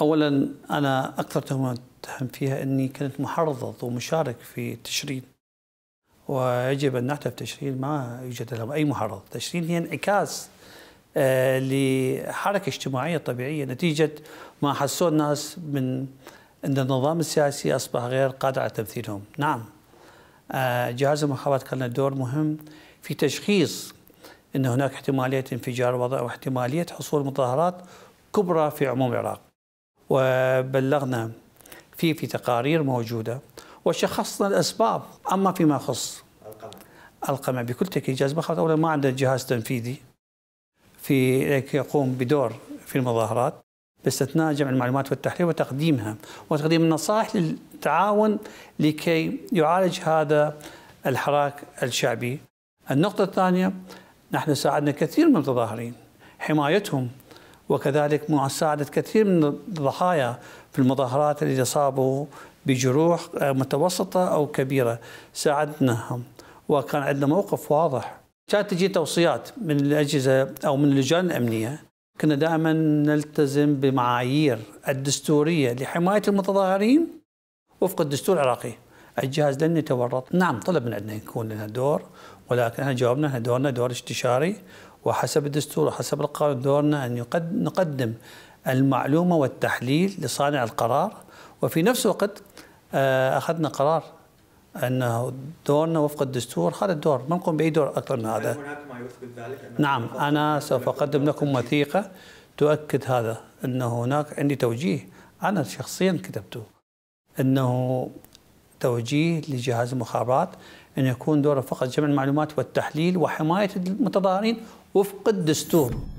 اولا انا اكثر تهمه فيها اني كنت محرض ومشارك في تشرين ويجب ان نعترف تشرين ما يوجد له اي محرض تشرين هي انعكاس آه، لحركه اجتماعيه طبيعيه نتيجه ما حسوه الناس من ان النظام السياسي اصبح غير قادر على تمثيلهم، نعم آه، جهاز المخابرات كان له دور مهم في تشخيص ان هناك احتماليه انفجار وضع واحتماليه حصول مظاهرات كبرى في عموم العراق. وبلغنا في في تقارير موجودة وشخصنا الأسباب أما فيما يخص القمع بكل تأكيد جاز بخاطر أولا ما عنده جهاز تنفيذي في يقوم بدور في المظاهرات باستثناء جمع المعلومات والتحرير وتقديمها وتقديم النصائح للتعاون لكي يعالج هذا الحراك الشعبي النقطة الثانية نحن ساعدنا كثير من المتظاهرين حمايتهم وكذلك مساعدة كثير من الضحايا في المظاهرات اللي أصابوا بجروح متوسطة أو كبيرة ساعدناهم وكان عندنا موقف واضح كانت تجي توصيات من الأجهزة أو من اللجان الأمنية كنا دائما نلتزم بمعايير الدستورية لحماية المتظاهرين وفق الدستور العراقي الجهاز لن يتورط نعم طلب من عندنا يكون لنا دور ولكن احنا جاوبنا دورنا دور استشاري وحسب الدستور وحسب القانون دورنا أن نقدم المعلومة والتحليل لصانع القرار وفي نفس الوقت آه، أخذنا قرار أنه دورنا وفق الدستور هذا الدور ما نقوم بأي دور أكثر من هذا نعم أنا سوف أقدم لكم وثيقة تؤكد هذا انه هناك عندي توجيه أنا شخصيا كتبته أنه توجيه لجهاز المخابرات أن يكون دوره فقط جمع المعلومات والتحليل وحماية المتظاهرين وفق الدستور